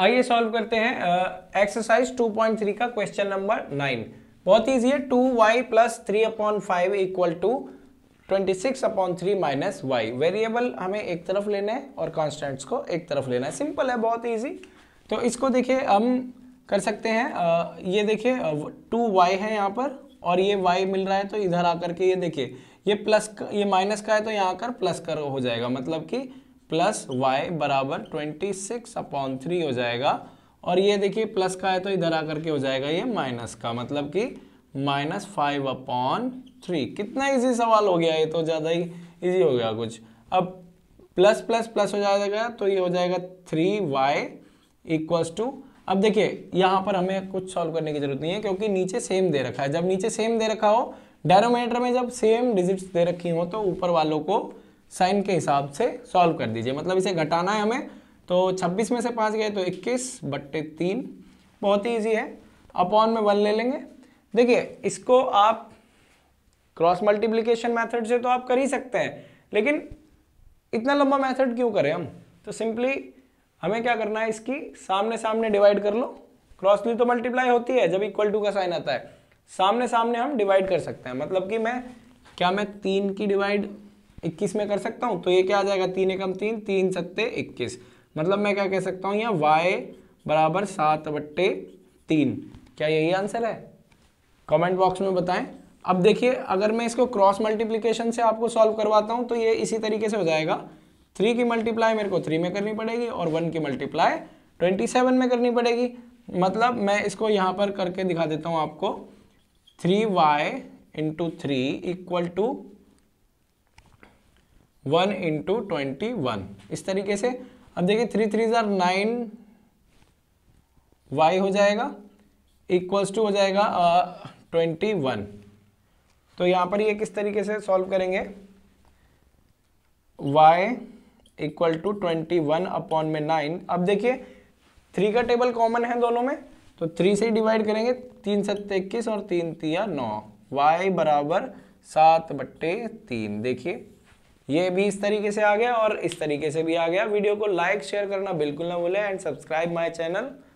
आइए सॉल्व करते हैं एक्सरसाइज टू पॉइंट थ्री का क्वेश्चन नंबर नाइन बहुत ईजी है two Y plus three upon five equal to twenty six upon three minus Y variable हमें एक तरफ लेना है और कॉन्स्टेंट्स को एक तरफ लेना है सिंपल है बहुत ईजी तो इसको देखिए हम कर सकते हैं आ, ये देखिए टू वाई है यहाँ पर और ये वाई मिल रहा है तो इधर आकर के ये देखिए ये प्लस ये माइनस का है तो यहाँ आकर प्लस कर हो जाएगा मतलब कि प्लस वाई बराबर ट्वेंटी सिक्स अपॉन थ्री हो जाएगा और ये देखिए प्लस का है तो इधर आकर के हो जाएगा ये माइनस का मतलब कि माइनस फाइव अपॉन थ्री कितना इजी सवाल हो गया ये तो ज़्यादा ही इजी हो गया कुछ अब प्लस प्लस प्लस हो जाएगा तो ये हो जाएगा थ्री वाई इक्वल्स टू अब देखिए यहाँ पर हमें कुछ सॉल्व करने की जरूरत नहीं है क्योंकि नीचे सेम दे रखा है जब नीचे सेम दे रखा हो डायरोमीटर में जब सेम डिजिट्स दे रखी हो तो ऊपर वालों को साइन के हिसाब से सॉल्व कर दीजिए मतलब इसे घटाना है हमें तो 26 में से पाँच गए तो 21 बट्टे तीन बहुत ही ईजी है अपॉन में वन ले लेंगे देखिए इसको आप क्रॉस मल्टीप्लिकेशन मेथड से तो आप कर ही सकते हैं लेकिन इतना लंबा मेथड क्यों करें हम तो सिंपली हमें क्या करना है इसकी सामने सामने डिवाइड कर लो क्रॉसली तो मल्टीप्लाई होती है जब इक्वल टू का साइन आता है सामने सामने हम डिवाइड कर सकते हैं मतलब कि मैं क्या मैं तीन की डिवाइड इक्कीस में कर सकता हूँ तो ये क्या आ जाएगा तीन एकम तीन तीन सत्ते इक्कीस मतलब मैं क्या कह सकता हूँ यहाँ वाई बराबर सात बट्टे तीन क्या यही आंसर है कमेंट बॉक्स में बताएं अब देखिए अगर मैं इसको क्रॉस मल्टीप्लिकेशन से आपको सॉल्व करवाता हूँ तो ये इसी तरीके से हो जाएगा थ्री की मल्टीप्लाई मेरे को थ्री में करनी पड़ेगी और वन की मल्टीप्लाई ट्वेंटी सेवन में करनी पड़ेगी मतलब मैं इसको यहाँ पर करके दिखा देता हूँ आपको three Y into three equal to one into twenty one इस तरीके से अब देखिए थ्री थ्री ज़ार नाइन वाई हो जाएगा इक्वल्स टू हो जाएगा ट्वेंटी uh, वन तो यहाँ पर ये किस तरीके से सॉल्व करेंगे y equal to twenty one upon में नाइन अब देखिए थ्री का टेबल कॉमन है दोनों में तो थ्री से डिवाइड करेंगे तीन सत्ते इक्कीस और तीन तिया नौ y बराबर सात बट्टे तीन देखिए ये भी इस तरीके से आ गया और इस तरीके से भी आ गया वीडियो को लाइक शेयर करना बिल्कुल ना भूलें एंड सब्सक्राइब माई चैनल